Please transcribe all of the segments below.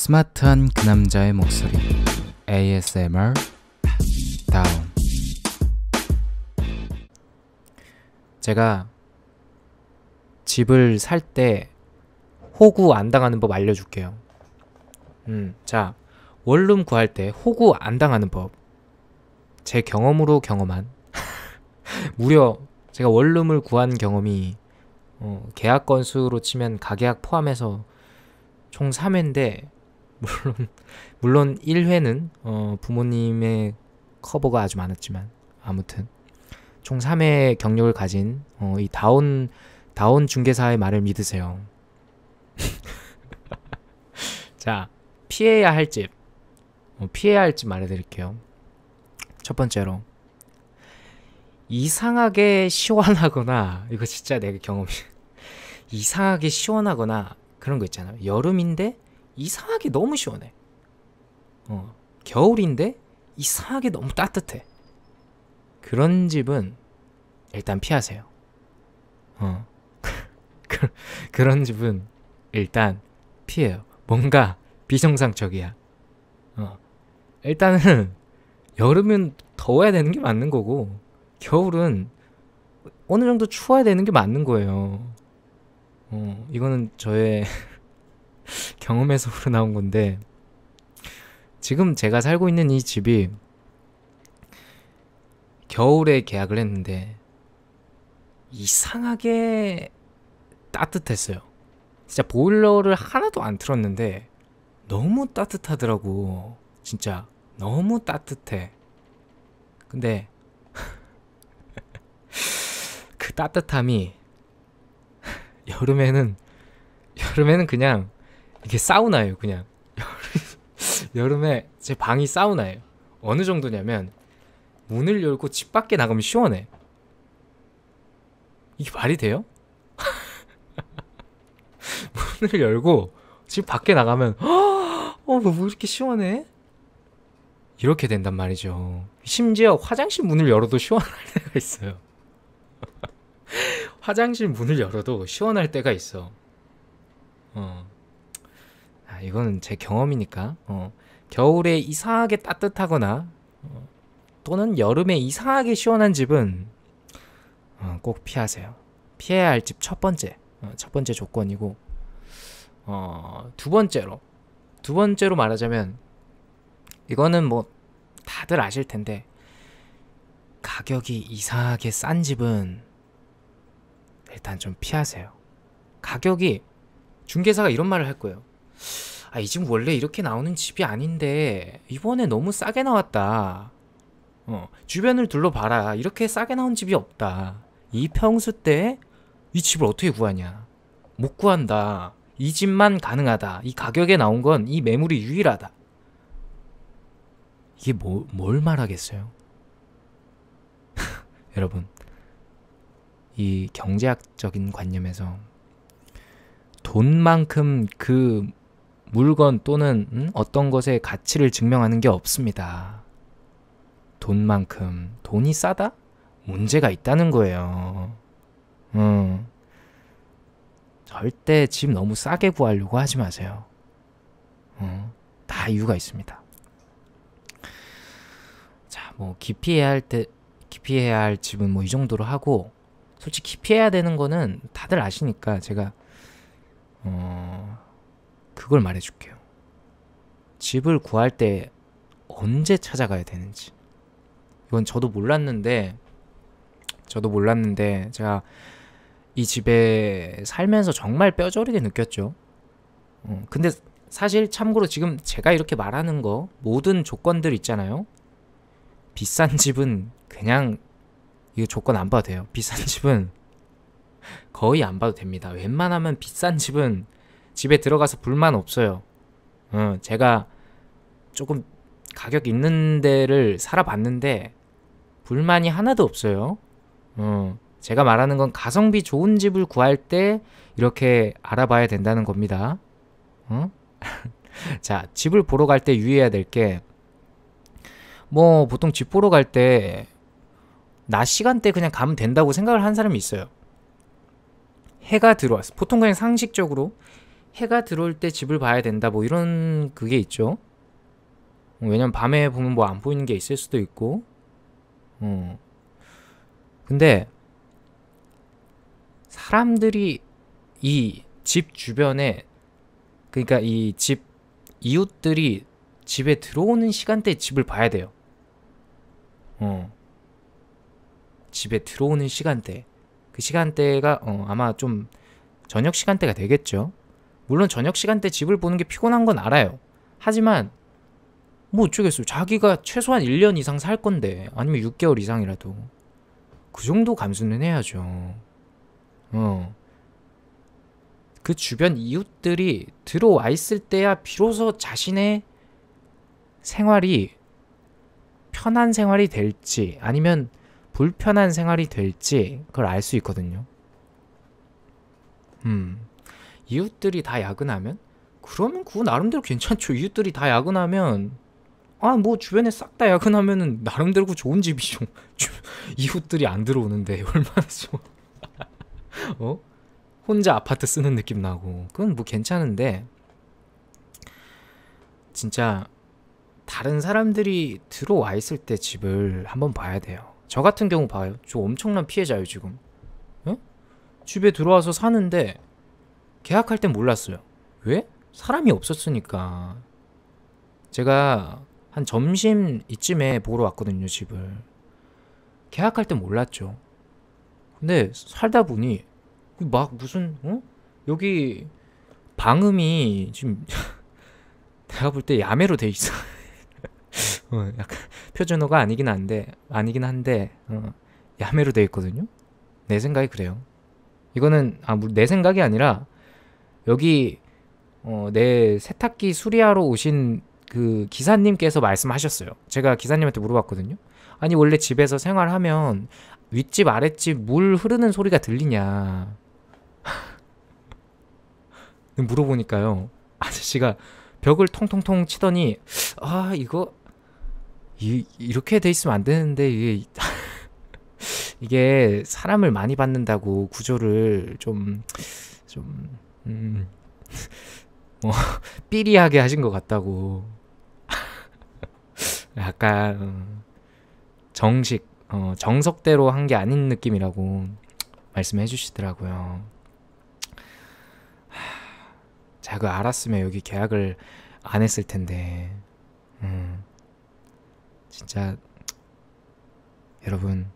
스마트한 그 남자의 목소리 ASMR 다운 제가 집을 살 때 호구 안 당하는 법 알려줄게요 음, 자 원룸 구할 때 호구 안 당하는 법 제 경험으로 경험한 무려 제가 원룸을 구한 경험이 어, 계약 건수로 치면 가계약 포함해서 총 3회인데 물론 물론 1회는 어, 부모님의 커버가 아주 많았지만 아무튼 총 3회 경력을 가진 어, 이 다운 다운 중개사의 말을 믿으세요. 자 피해야 할 집, 어, 피해야 할 집 말해드릴게요. 첫 번째로 이상하게 시원하거나 이거 진짜 내 경험이 이상하게 시원하거나 그런 거 있잖아요. 여름인데 이상하게 너무 시원해. 어, 겨울인데 이상하게 너무 따뜻해. 그런 집은 일단 피하세요. 어. 그, 그런 집은 일단 피해요. 뭔가 비정상적이야. 어. 일단은 여름은 더워야 되는 게 맞는 거고 겨울은 어느 정도 추워야 되는 게 맞는 거예요. 어, 이거는 저의 경험에서 흘러나온 건데 지금 제가 살고 있는 이 집이 겨울에 계약을 했는데 이상하게 따뜻했어요. 진짜 보일러를 하나도 안 틀었는데 너무 따뜻하더라고. 진짜 너무 따뜻해. 근데 그 따뜻함이 여름에는 여름에는 그냥 이게 사우나예요 그냥 여름에 제 방이 사우나예요 어느 정도냐면 문을 열고 집 밖에 나가면 시원해 이게 말이 돼요? 문을 열고 집 밖에 나가면 어뭐 뭐 이렇게 시원해? 이렇게 된단 말이죠 심지어 화장실 문을 열어도 시원할 때가 있어요 화장실 문을 열어도 시원할 때가 있어 어. 이거는 제 경험이니까 어, 겨울에 이상하게 따뜻하거나 어, 또는 여름에 이상하게 시원한 집은 어, 꼭 피하세요. 피해야 할 집 첫 번째 어, 첫 번째 조건이고 어, 두 번째로 두 번째로 말하자면 이거는 뭐 다들 아실 텐데 가격이 이상하게 싼 집은 일단 좀 피하세요. 가격이 중개사가 이런 말을 할 거예요. 아, 이 집 원래 이렇게 나오는 집이 아닌데 이번에 너무 싸게 나왔다. 어, 주변을 둘러봐라. 이렇게 싸게 나온 집이 없다. 이 평수 때 이 집을 어떻게 구하냐? 못 구한다. 이 집만 가능하다. 이 가격에 나온 건 이 매물이 유일하다. 이게 뭐, 뭘 말하겠어요? 여러분, 이 경제학적인 관념에서 돈만큼 그 물건 또는 음, 어떤 것의 가치를 증명하는 게 없습니다. 돈만큼 돈이 싸다? 문제가 있다는 거예요. 음. 절대 집 너무 싸게 구하려고 하지 마세요. 음. 다 이유가 있습니다. 자, 뭐 기피해야 할때 기피해야 할 집은 뭐 이 정도로 하고 솔직히 기피해야 되는 거는 다들 아시니까 제가 어 그걸 말해줄게요. 집을 구할 때 언제 찾아가야 되는지. 이건 저도 몰랐는데, 저도 몰랐는데, 제가 이 집에 살면서 정말 뼈저리게 느꼈죠. 어, 근데 사실 참고로 지금 제가 이렇게 말하는 거, 모든 조건들 있잖아요. 비싼 집은 그냥 이거 조건 안 봐도 돼요. 비싼 집은 거의 안 봐도 됩니다. 웬만하면 비싼 집은 집에 들어가서 불만 없어요. 어, 제가 조금 가격 있는 데를 살아봤는데 불만이 하나도 없어요. 어, 제가 말하는 건 가성비 좋은 집을 구할 때 이렇게 알아봐야 된다는 겁니다. 어? 자, 집을 보러 갈 때 유의해야 될 게 뭐 보통 집 보러 갈 때 낮 시간대 그냥 가면 된다고 생각을 한 사람이 있어요. 해가 들어왔어. 보통 그냥 상식적으로 해가 들어올 때 집을 봐야 된다 뭐 이런 그게 있죠 왜냐면 밤에 보면 뭐 안 보이는 게 있을 수도 있고 어 근데 사람들이 이 집 주변에 그러니까 이 집 이웃들이 집에 들어오는 시간대에 집을 봐야 돼요 어 집에 들어오는 시간대 그 시간대가 어, 아마 좀 저녁 시간대가 되겠죠 물론 저녁 시간대 집을 보는 게 피곤한 건 알아요. 하지만 뭐 어쩌겠어요. 자기가 최소한 1년 이상 살 건데 아니면 6개월 이상이라도 그 정도 감수는 해야죠. 어. 그 주변 이웃들이 들어와 있을 때야 비로소 자신의 생활이 편한 생활이 될지 아니면 불편한 생활이 될지 그걸 알 수 있거든요. 음. 이웃들이 다 야근하면? 그러면 그거 나름대로 괜찮죠. 이웃들이 다 야근하면 아 뭐 주변에 싹 다 야근하면은 나름대로 좋은 집이죠. 이웃들이 안 들어오는데 얼마나 좋아. 어? 혼자 아파트 쓰는 느낌 나고 그건 뭐 괜찮은데 진짜 다른 사람들이 들어와 있을 때 집을 한번 봐야 돼요. 저 같은 경우 봐요. 저 엄청난 피해자예요 지금. 어? 집에 들어와서 사는데 계약할 땐 몰랐어요. 왜? 사람이 없었으니까. 제가 한 점심 이쯤에 보러 왔거든요, 집을. 계약할 땐 몰랐죠. 근데 살다 보니 그 막 무슨 어? 여기 방음이 지금 내가 볼 때 야매로 돼 있어. 어, 약간 표준어가 아니긴 한데 아니긴 한데 어, 야매로 돼 있거든요. 내 생각이 그래요. 이거는 아, 뭐 내 생각이 아니라 여기 어, 내 세탁기 수리하러 오신 그 기사님께서 말씀하셨어요. 제가 기사님한테 물어봤거든요. 아니 원래 집에서 생활하면 윗집 아랫집 물 흐르는 소리가 들리냐 물어보니까요 아저씨가 벽을 통통통 치더니 아 이거 이, 이렇게 돼 있으면 안 되는데 이게 이게 사람을 많이 받는다고 구조를 좀좀 좀 음, 뭐 삐리하게 하신 것 같다고 약간 어, 정식 어, 정석대로 한 게 아닌 느낌이라고 말씀해 주시더라고요. 자, 그 알았으면 여기 계약을 안 했을 텐데, 음, 진짜 여러분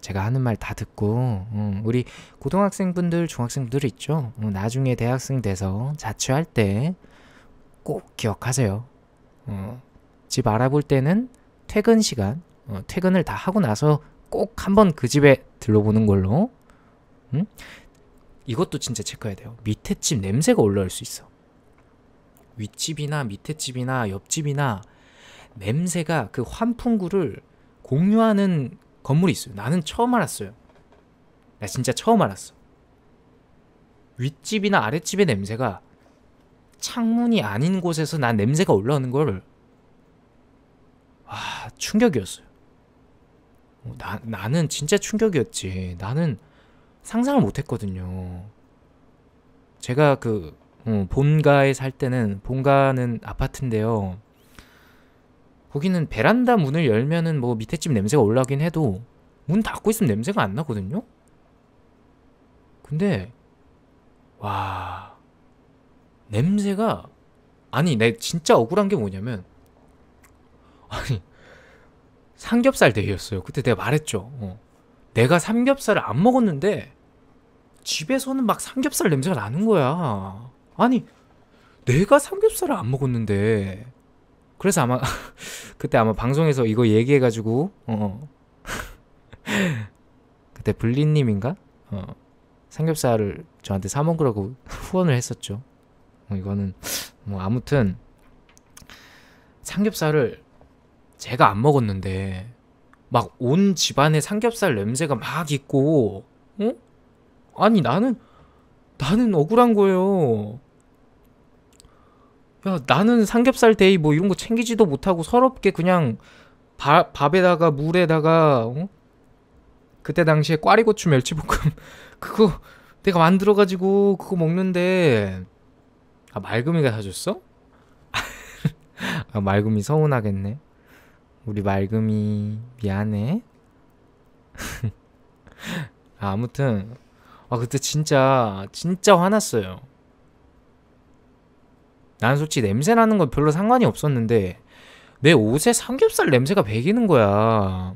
제가 하는 말 다 듣고 음, 우리 고등학생분들 중학생분들 있죠 음, 나중에 대학생 돼서 자취할 때 꼭 기억하세요 어, 집 알아볼 때는 퇴근 시간 어, 퇴근을 다 하고 나서 꼭 한번 그 집에 들러보는 걸로 음? 이것도 진짜 체크해야 돼요 밑에 집 냄새가 올라올 수 있어 윗집이나 밑에 집이나 옆집이나 냄새가 그 환풍구를 공유하는 건물이 있어요. 나는 처음 알았어요. 나 진짜 처음 알았어. 윗집이나 아랫집의 냄새가 창문이 아닌 곳에서 난 냄새가 올라오는 걸, 와, 충격이었어요. 어, 나, 나는 진짜 충격이었지. 나는 상상을 못 했거든요. 제가 그, 어, 본가에 살 때는, 본가는 아파트인데요. 거기는 베란다 문을 열면은 뭐 밑에 집 냄새가 올라긴 해도 문 닫고 있으면 냄새가 안 나거든요? 근데 와 냄새가 아니 내 진짜 억울한 게 뭐냐면 아니 삼겹살 대회였어요 그때 내가 말했죠 어. 내가 삼겹살을 안 먹었는데 집에서는 막 삼겹살 냄새가 나는 거야 아니 내가 삼겹살을 안 먹었는데 그래서 아마 그때 아마 방송에서 이거 얘기해가지고 어, 어. 그때 블리님인가 어 삼겹살을 저한테 사 먹으라고 후원을 했었죠. 어, 이거는 뭐 아무튼 삼겹살을 제가 안 먹었는데 막 온 집안에 삼겹살 냄새가 막 있고 어? 아니 나는 나는 억울한 거예요. 야 나는 삼겹살 데이 뭐 이런 거 챙기지도 못하고 서럽게 그냥 바, 밥에다가 물에다가 어? 그때 당시에 꽈리고추 멸치볶음 그거 내가 만들어가지고 그거 먹는데 아 말금이가 사줬어? 아 말금이 서운하겠네 우리 말금이 미안해 아, 아무튼 아 그때 진짜 진짜 화났어요 난 솔직히 냄새 나는 건 별로 상관이 없었는데 내 옷에 삼겹살 냄새가 배기는 거야.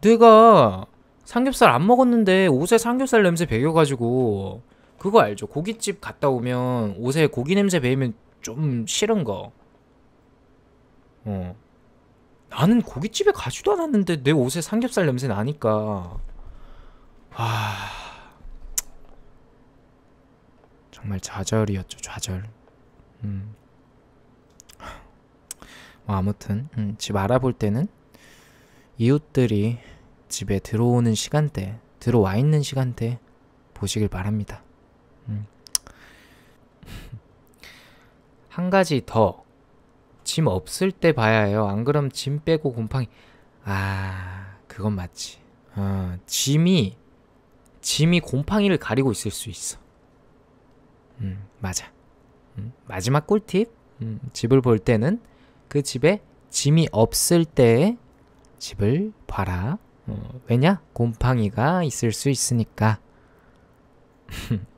내가 삼겹살 안 먹었는데 옷에 삼겹살 냄새 배겨가지고 그거 알죠? 고깃집 갔다 오면 옷에 고기 냄새 배이면 좀 싫은 거. 어. 나는 고깃집에 가지도 않았는데 내 옷에 삼겹살 냄새 나니까. 아. 정말 좌절이었죠 좌절 음. 뭐 아무튼 음, 집 알아볼 때는 이웃들이 집에 들어오는 시간대 들어와 있는 시간대 보시길 바랍니다 음. 한 가지 더 짐 없을 때 봐야 해요 안 그럼 짐 빼고 곰팡이 아 그건 맞지 어, 짐이 짐이 곰팡이를 가리고 있을 수 있어 음, 맞아. 음, 마지막 꿀팁. 음, 집을 볼 때는 그 집에 짐이 없을 때 집을 봐라. 어, 왜냐? 곰팡이가 있을 수 있으니까.